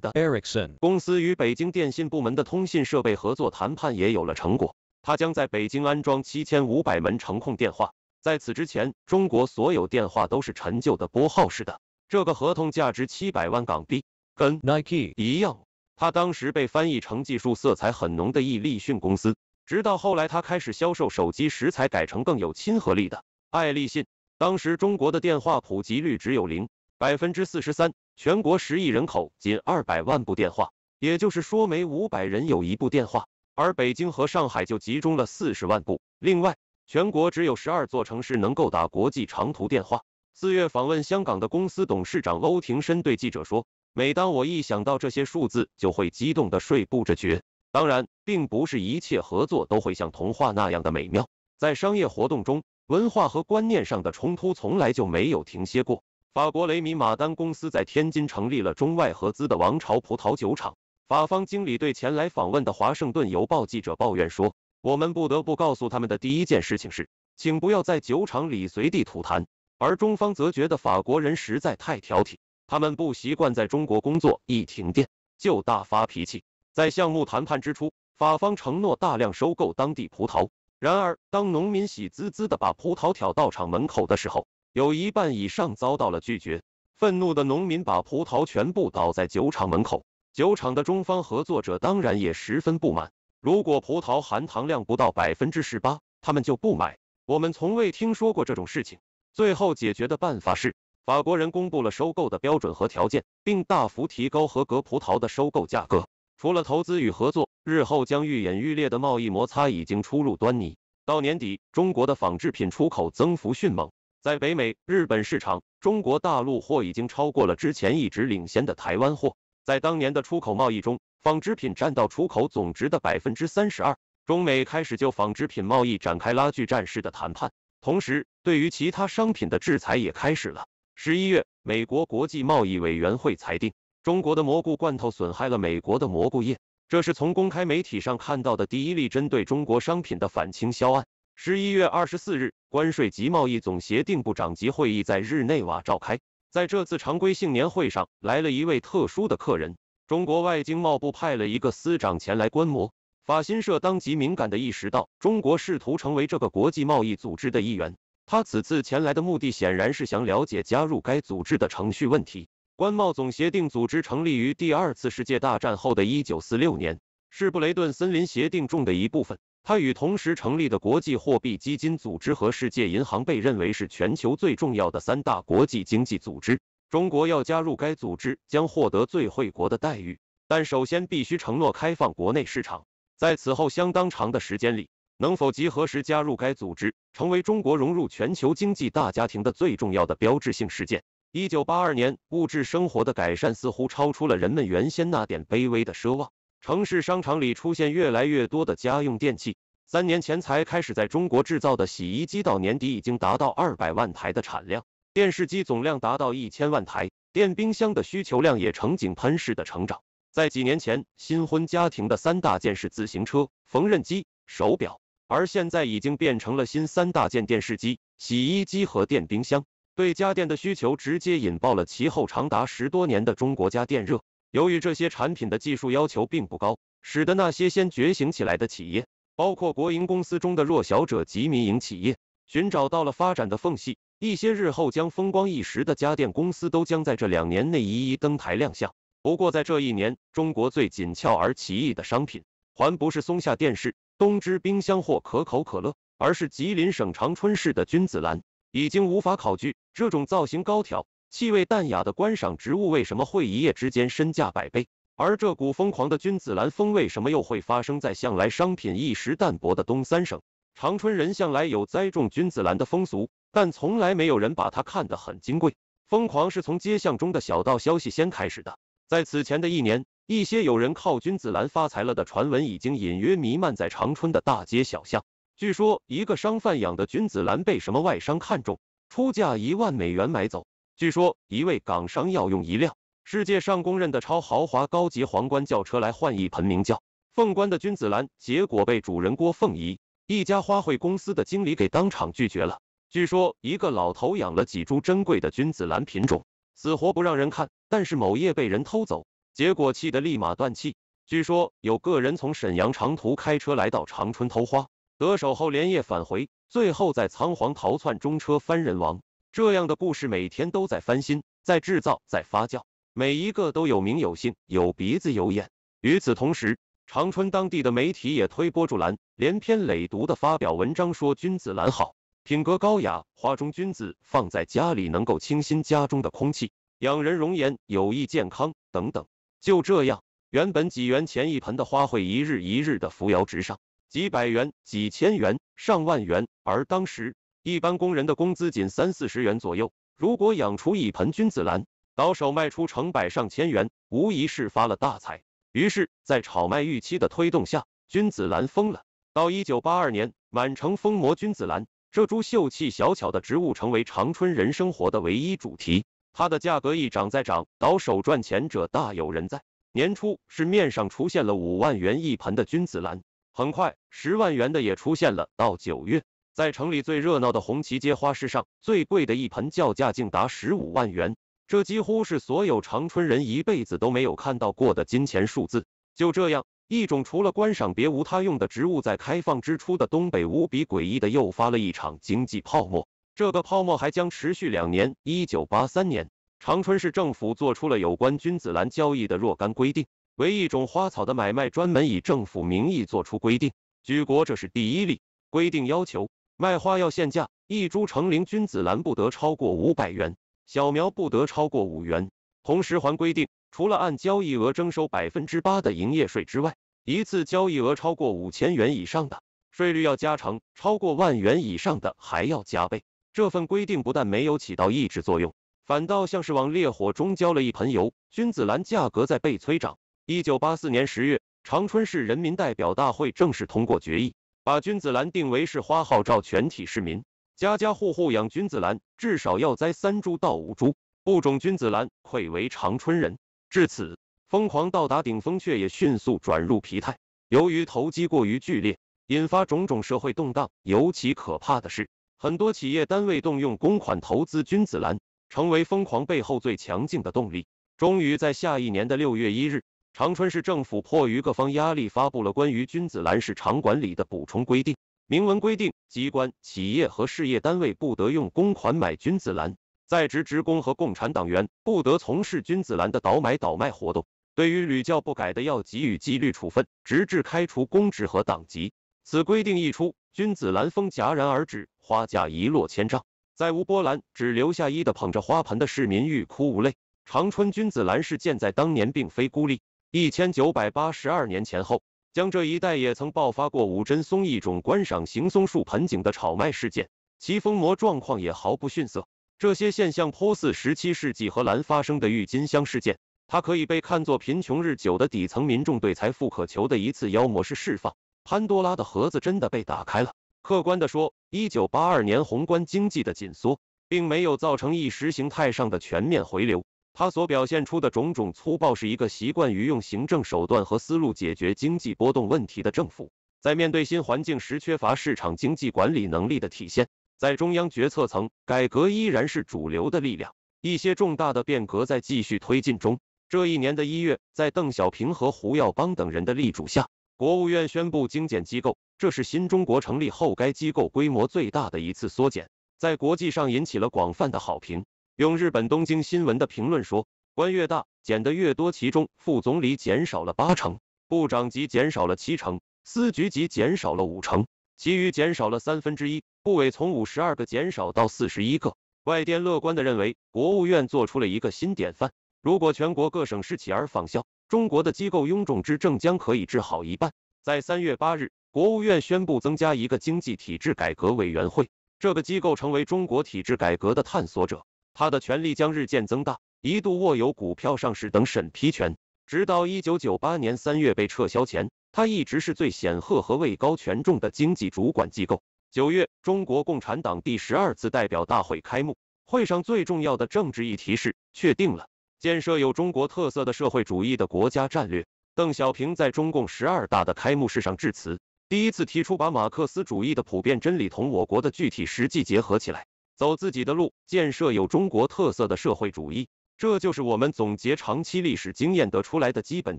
的 Ericsson 公司与北京电信部门的通信设备合作谈判也有了成果，他将在北京安装七千五百门程控电话。在此之前，中国所有电话都是陈旧的拨号式的。这个合同价值七百万港币，跟 Nike 一样。他当时被翻译成技术色彩很浓的易力讯公司，直到后来他开始销售手机时才改成更有亲和力的爱立信。当时中国的电话普及率只有零百分之四十三。全国十亿人口，仅二百万部电话，也就是说每五百人有一部电话，而北京和上海就集中了四十万部。另外，全国只有十二座城市能够打国际长途电话。四月访问香港的公司董事长欧廷深对记者说：“每当我一想到这些数字，就会激动的睡不着觉。”当然，并不是一切合作都会像童话那样的美妙，在商业活动中，文化和观念上的冲突从来就没有停歇过。法国雷米马丹公司在天津成立了中外合资的王朝葡萄酒厂。法方经理对前来访问的《华盛顿邮报》记者抱怨说：“我们不得不告诉他们的第一件事情是，请不要在酒厂里随地吐痰。”而中方则觉得法国人实在太挑剔，他们不习惯在中国工作，一停电就大发脾气。在项目谈判之初，法方承诺大量收购当地葡萄。然而，当农民喜滋滋地把葡萄挑到厂门口的时候，有一半以上遭到了拒绝，愤怒的农民把葡萄全部倒在酒厂门口。酒厂的中方合作者当然也十分不满。如果葡萄含糖量不到百分之十八，他们就不买。我们从未听说过这种事情。最后解决的办法是，法国人公布了收购的标准和条件，并大幅提高合格葡萄的收购价格。除了投资与合作，日后将愈演愈烈的贸易摩擦已经初露端倪。到年底，中国的纺织品出口增幅迅猛。在北美、日本市场，中国大陆货已经超过了之前一直领先的台湾货。在当年的出口贸易中，纺织品占到出口总值的百分之三十二。中美开始就纺织品贸易展开拉锯战式的谈判，同时对于其他商品的制裁也开始了。十一月，美国国际贸易委员会裁定，中国的蘑菇罐头损害了美国的蘑菇业，这是从公开媒体上看到的第一例针对中国商品的反倾销案。十一月二十四日，关税及贸易总协定部长级会议在日内瓦召开。在这次常规性年会上，来了一位特殊的客人，中国外经贸部派了一个司长前来观摩。法新社当即敏感地意识到，中国试图成为这个国际贸易组织的一员。他此次前来的目的显然是想了解加入该组织的程序问题。关贸总协定组织成立于第二次世界大战后的一九四六年，是布雷顿森林协定中的一部分。它与同时成立的国际货币基金组织和世界银行被认为是全球最重要的三大国际经济组织。中国要加入该组织，将获得最惠国的待遇，但首先必须承诺开放国内市场。在此后相当长的时间里，能否及何时加入该组织，成为中国融入全球经济大家庭的最重要的标志性事件。一九八二年，物质生活的改善似乎超出了人们原先那点卑微的奢望。城市商场里出现越来越多的家用电器，三年前才开始在中国制造的洗衣机，到年底已经达到二百万台的产量，电视机总量达到一千万台，电冰箱的需求量也呈井喷式的成长。在几年前，新婚家庭的三大件是自行车、缝纫机、手表，而现在已经变成了新三大件：电视机、洗衣机和电冰箱。对家电的需求直接引爆了其后长达十多年的中国家电热。由于这些产品的技术要求并不高，使得那些先觉醒起来的企业，包括国营公司中的弱小者及民营企业，寻找到了发展的缝隙。一些日后将风光一时的家电公司都将在这两年内一一登台亮相。不过，在这一年，中国最紧俏而奇异的商品，还不是松下电视、东芝冰箱或可口可乐，而是吉林省长春市的君子兰。已经无法考据，这种造型高挑。气味淡雅的观赏植物为什么会一夜之间身价百倍？而这股疯狂的君子兰风为什么又会发生在向来商品意识淡薄的东三省？长春人向来有栽种君子兰的风俗，但从来没有人把它看得很金贵。疯狂是从街巷中的小道消息先开始的。在此前的一年，一些有人靠君子兰发财了的传闻已经隐约弥漫在长春的大街小巷。据说一个商贩养的君子兰被什么外商看中，出价一万美元买走。据说一位港商要用一辆世界上公认的超豪华高级皇冠轿车来换一盆名叫“凤冠”的君子兰，结果被主人郭凤仪一家花卉公司的经理给当场拒绝了。据说一个老头养了几株珍贵的君子兰品种，死活不让人看，但是某夜被人偷走，结果气得立马断气。据说有个人从沈阳长途开车来到长春偷花，得手后连夜返回，最后在仓皇逃窜中车翻人亡。这样的故事每天都在翻新，在制造，在发酵，每一个都有名有姓，有鼻子有眼。与此同时，长春当地的媒体也推波助澜，连篇累牍的发表文章，说君子兰好，品格高雅，花中君子，放在家里能够清新家中的空气，养人容颜，有益健康等等。就这样，原本几元钱一盆的花卉，一日一日的扶摇直上，几百元、几千元、上万元，而当时。一般工人的工资仅三四十元左右，如果养出一盆君子兰，倒手卖出成百上千元，无疑是发了大财。于是，在炒卖预期的推动下，君子兰疯了。到一九八二年，满城疯魔君子兰，这株秀气小巧的植物成为长春人生活的唯一主题。它的价格一涨再涨，倒手赚钱者大有人在。年初，市面上出现了五万元一盆的君子兰，很快十万元的也出现了。到九月，在城里最热闹的红旗街花市上，最贵的一盆叫价竟达十五万元，这几乎是所有长春人一辈子都没有看到过的金钱数字。就这样，一种除了观赏别无他用的植物，在开放之初的东北，无比诡异的诱发了一场经济泡沫。这个泡沫还将持续两年。一九八三年，长春市政府做出了有关君子兰交易的若干规定，为一种花草的买卖专门以政府名义做出规定。举国这是第一例，规定要求。卖花要限价，一株成龄君子兰不得超过五百元，小苗不得超过五元。同时还规定，除了按交易额征收百分之八的营业税之外，一次交易额超过五千元以上的，税率要加成；超过万元以上的还要加倍。这份规定不但没有起到抑制作用，反倒像是往烈火中浇了一盆油。君子兰价格在被催涨。一九八四年十月，长春市人民代表大会正式通过决议。把君子兰定为是花，号召全体市民家家户户养君子兰，至少要栽三株到五株。不种君子兰，愧为长春人。至此，疯狂到达顶峰，却也迅速转入疲态。由于投机过于剧烈，引发种种社会动荡。尤其可怕的是，很多企业单位动用公款投资君子兰，成为疯狂背后最强劲的动力。终于在下一年的六月一日。长春市政府迫于各方压力，发布了关于君子兰市场管理的补充规定，明文规定机关、企业和事业单位不得用公款买君子兰，在职职工和共产党员不得从事君子兰的倒买倒卖活动。对于屡教不改的，要给予纪律处分，直至开除公职和党籍。此规定一出，君子兰风戛然而止，花价一落千丈，再无波澜，只留下一的捧着花盆的市民欲哭无泪。长春君子兰事件在当年并非孤立。一千九百八十二年前后，江浙一带也曾爆发过五针松一种观赏型松树盆景的炒卖事件，其疯魔状况也毫不逊色。这些现象颇似十七世纪荷兰发生的郁金香事件，它可以被看作贫穷日久的底层民众对财富渴求的一次妖魔式释放。潘多拉的盒子真的被打开了。客观地说，一九八二年宏观经济的紧缩，并没有造成意识形态上的全面回流。他所表现出的种种粗暴，是一个习惯于用行政手段和思路解决经济波动问题的政府在面对新环境时缺乏市场经济管理能力的体现。在中央决策层，改革依然是主流的力量，一些重大的变革在继续推进中。这一年的一月，在邓小平和胡耀邦等人的力主下，国务院宣布精简机构，这是新中国成立后该机构规模最大的一次缩减，在国际上引起了广泛的好评。用日本东京新闻的评论说：“官越大减的越多，其中副总理减少了八成，部长级减少了七成，司局级减少了五成，其余减少了三分之一。部委从五十二个减少到四十一个。”外电乐观地认为，国务院做出了一个新典范。如果全国各省市企而仿效，中国的机构臃肿之症将可以治好一半。在三月八日，国务院宣布增加一个经济体制改革委员会，这个机构成为中国体制改革的探索者。他的权力将日渐增大，一度握有股票上市等审批权，直到一九九八年三月被撤销前，他一直是最显赫和位高权重的经济主管机构。九月，中国共产党第十二次代表大会开幕，会上最重要的政治议题是确定了建设有中国特色的社会主义的国家战略。邓小平在中共十二大的开幕式上致辞，第一次提出把马克思主义的普遍真理同我国的具体实际结合起来。走自己的路，建设有中国特色的社会主义，这就是我们总结长期历史经验得出来的基本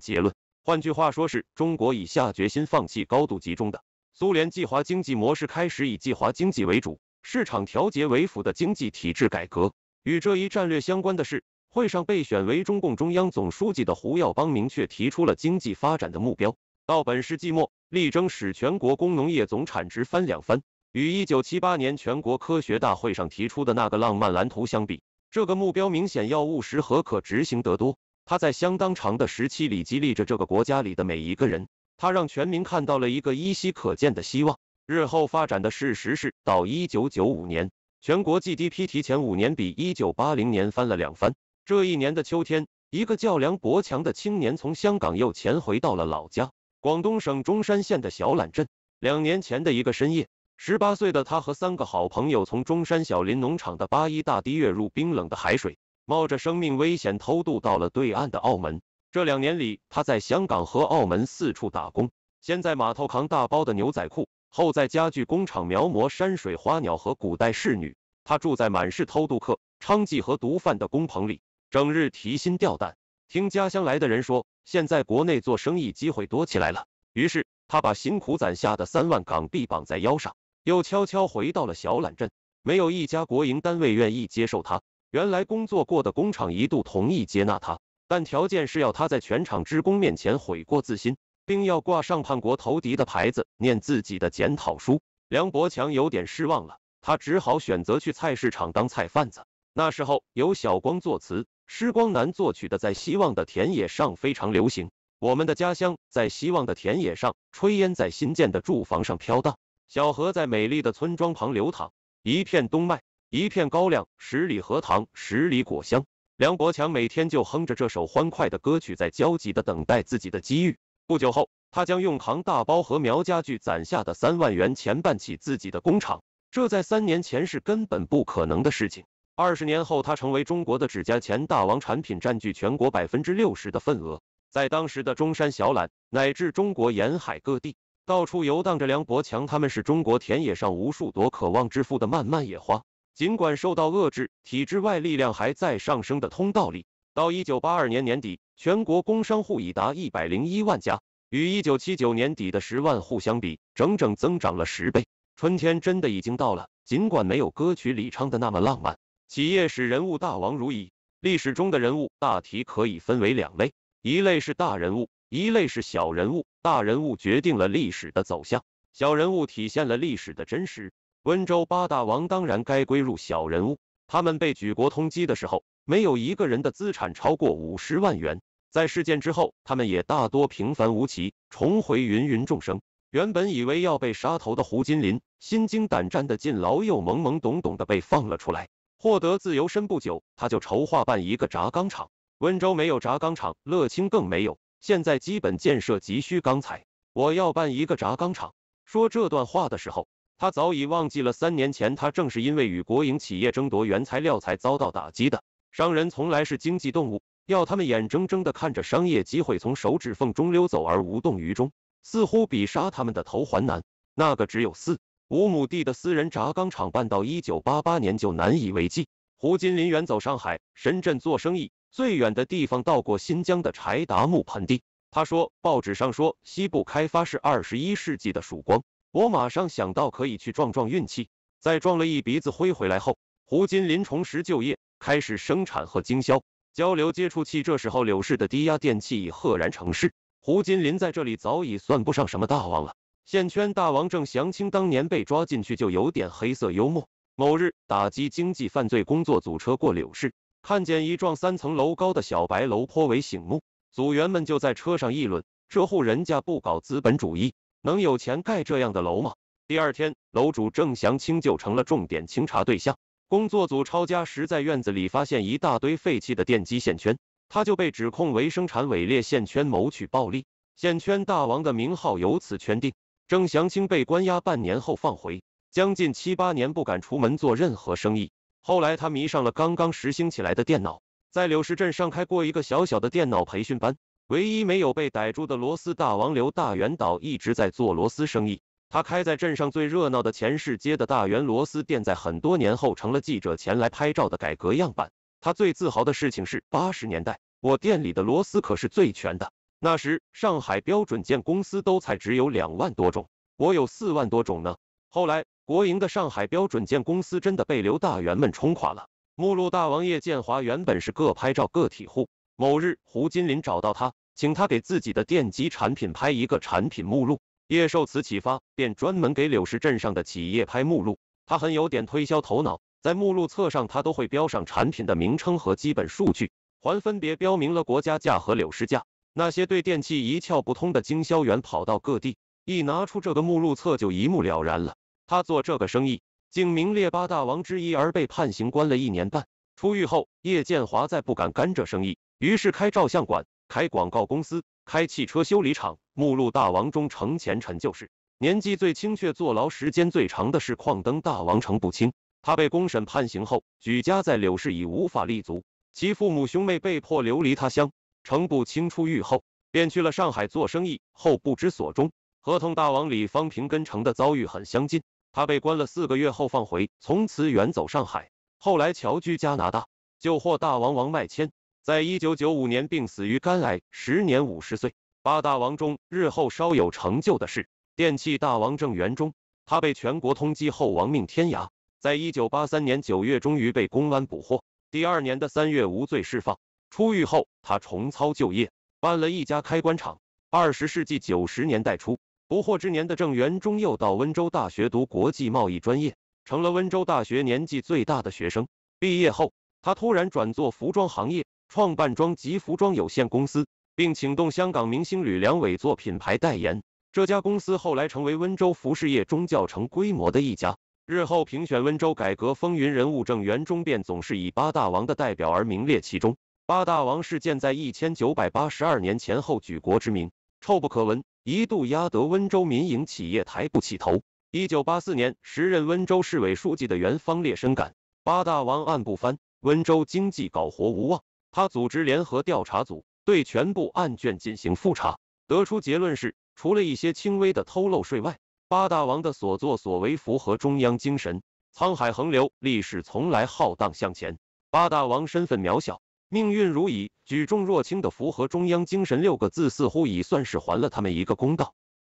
结论。换句话说，是中国已下决心放弃高度集中的苏联计划经济模式，开始以计划经济为主、市场调节为辅的经济体制改革。与这一战略相关的是，会上被选为中共中央总书记的胡耀邦明确提出了经济发展的目标：到本世纪末，力争使全国工农业总产值翻两番。与一九七八年全国科学大会上提出的那个浪漫蓝图相比，这个目标明显要务实和可执行得多。它在相当长的时期里激励着这个国家里的每一个人，它让全民看到了一个依稀可见的希望。日后发展的事实是，到一九九五年，全国 GDP 提前五年比一九八零年翻了两番。这一年的秋天，一个叫梁国强的青年从香港又潜回到了老家广东省中山县的小榄镇。两年前的一个深夜。十八岁的他和三个好朋友从中山小林农场的八一大堤跃入冰冷的海水，冒着生命危险偷渡到了对岸的澳门。这两年里，他在香港和澳门四处打工，先在码头扛大包的牛仔裤，后在家具工厂描摹山水花鸟和古代仕女。他住在满是偷渡客、娼妓和毒贩的工棚里，整日提心吊胆。听家乡来的人说，现在国内做生意机会多起来了，于是他把辛苦攒下的三万港币绑在腰上。又悄悄回到了小榄镇，没有一家国营单位愿意接受他。原来工作过的工厂一度同意接纳他，但条件是要他在全厂职工面前悔过自新，并要挂上叛国投敌的牌子，念自己的检讨书。梁伯强有点失望了，他只好选择去菜市场当菜贩子。那时候由小光作词，施光南作曲的《在希望的田野上》非常流行。我们的家乡在希望的田野上，炊烟在新建的住房上飘荡。小河在美丽的村庄旁流淌，一片冬麦，一片高粱，十里荷塘，十里果香。梁国强每天就哼着这首欢快的歌曲，在焦急的等待自己的机遇。不久后，他将用扛大包和苗家具攒下的三万元钱办起自己的工厂，这在三年前是根本不可能的事情。二十年后，他成为中国的指甲钳大王，产品占据全国百分之六十的份额，在当时的中山小榄乃至中国沿海各地。到处游荡着梁国强，他们是中国田野上无数朵渴望致富的漫漫野花。尽管受到遏制，体制外力量还在上升的通道里。到一九八二年年底，全国工商户已达一百零一万家，与一九七九年底的十万户相比，整整增长了十倍。春天真的已经到了，尽管没有歌曲里唱的那么浪漫。企业史人物大王如一，历史中的人物大体可以分为两类，一类是大人物。一类是小人物，大人物决定了历史的走向，小人物体现了历史的真实。温州八大王当然该归入小人物，他们被举国通缉的时候，没有一个人的资产超过五十万元。在事件之后，他们也大多平凡无奇，重回芸芸众生。原本以为要被杀头的胡金林，心惊胆战的进牢，又懵懵懂懂的被放了出来，获得自由身不久，他就筹划办一个轧钢厂。温州没有轧钢厂，乐清更没有。现在基本建设急需钢材，我要办一个轧钢厂。说这段话的时候，他早已忘记了三年前他正是因为与国营企业争夺原材料才遭到打击的。商人从来是经济动物，要他们眼睁睁的看着商业机会从手指缝中溜走而无动于衷，似乎比杀他们的头还难。那个只有四五亩地的私人轧钢厂办到一九八八年就难以为继。胡金林远走上海、深圳做生意。最远的地方到过新疆的柴达木盆地。他说，报纸上说西部开发是二十一世纪的曙光，我马上想到可以去撞撞运气。在撞了一鼻子灰回来后，胡金林重拾就业，开始生产和经销交流接触器。这时候，柳市的低压电器已赫然成市。胡金林在这里早已算不上什么大王了。线圈大王郑祥清当年被抓进去就有点黑色幽默。某日，打击经济犯罪工作组车过柳市。看见一幢三层楼高的小白楼颇为醒目，组员们就在车上议论：这户人家不搞资本主义，能有钱盖这样的楼吗？第二天，楼主郑祥清就成了重点清查对象。工作组抄家时，在院子里发现一大堆废弃的电机线圈，他就被指控为生产伪劣线圈谋取暴利，线圈大王的名号由此圈定。郑祥清被关押半年后放回，将近七八年不敢出门做任何生意。后来，他迷上了刚刚实行起来的电脑，在柳石镇上开过一个小小的电脑培训班。唯一没有被逮住的螺丝大王刘大元岛一直在做螺丝生意。他开在镇上最热闹的前世街的大元螺丝店，在很多年后成了记者前来拍照的改革样板。他最自豪的事情是，八十年代我店里的螺丝可是最全的。那时上海标准件公司都才只有两万多种，我有四万多种呢。后来。国营的上海标准件公司真的被刘大员们冲垮了。目录大王叶建华原本是个拍照个体户。某日，胡金林找到他，请他给自己的电机产品拍一个产品目录。叶受此启发，便专门给柳市镇上的企业拍目录。他很有点推销头脑，在目录册上他都会标上产品的名称和基本数据，还分别标明了国家价和柳市价。那些对电器一窍不通的经销员跑到各地，一拿出这个目录册就一目了然了。他做这个生意，竟名列八大王之一而被判刑，关了一年半。出狱后，叶建华再不敢干这生意，于是开照相馆、开广告公司、开汽车修理厂。目录大王中，程前臣旧事。年纪最轻却坐牢时间最长的是矿灯大王程步清。他被公审判刑后，举家在柳市已无法立足，其父母兄妹被迫流离他乡。程步清出狱后，便去了上海做生意，后不知所终。合同大王李方平跟程的遭遇很相近。他被关了四个月后放回，从此远走上海，后来侨居加拿大，救获大王王外谦，在一九九五年病死于肝癌，时年五十岁。八大王中日后稍有成就的是电器大王郑元忠，他被全国通缉后亡命天涯，在一九八三年九月终于被公安捕获，第二年的三月无罪释放。出狱后他重操旧业，办了一家开关厂。二十世纪九十年代初。不惑之年的郑元忠又到温州大学读国际贸易专业，成了温州大学年纪最大的学生。毕业后，他突然转做服装行业，创办庄吉服装有限公司，并请动香港明星吕良伟做品牌代言。这家公司后来成为温州服饰业中较成规模的一家。日后评选温州改革风云人物，郑元忠便总是以八大王的代表而名列其中。八大王事件在一千九百八十二年前后举国之名，臭不可闻。一度压得温州民营企业抬不起头。1984年，时任温州市委书记的袁方烈深感八大王案不翻，温州经济搞活无望。他组织联合调查组，对全部案卷进行复查，得出结论是：除了一些轻微的偷漏税外，八大王的所作所为符合中央精神。沧海横流，历史从来浩荡向前。八大王身份渺小。命运如蚁，举重若轻的符合中央精神六个字，似乎已算是还了他们一个公道。